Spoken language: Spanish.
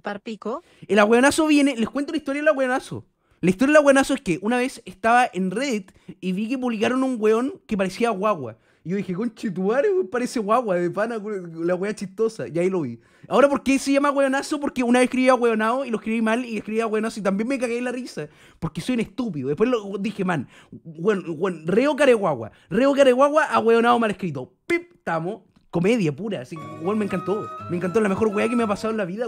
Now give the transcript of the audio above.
par pico. El agüeonazo viene, les cuento la historia del agüeonazo. La historia del agüeonazo es que una vez estaba en Reddit y vi que publicaron un weón que parecía guagua. Y yo dije, con chitubares parece guagua, de pana, la wea chistosa. Y ahí lo vi. Ahora, ¿por qué se llama weonazo? Porque una vez escribí weonado y lo escribí mal y escribía weonazo y también me cagué en la risa. Porque soy un estúpido. Después lo, dije, man, reo weón, reo careguagua. Reo careguagua a weonado mal escrito. Pip, tamo. Comedia pura. Así que, me encantó. Me encantó. La mejor wea que me ha pasado en la vida,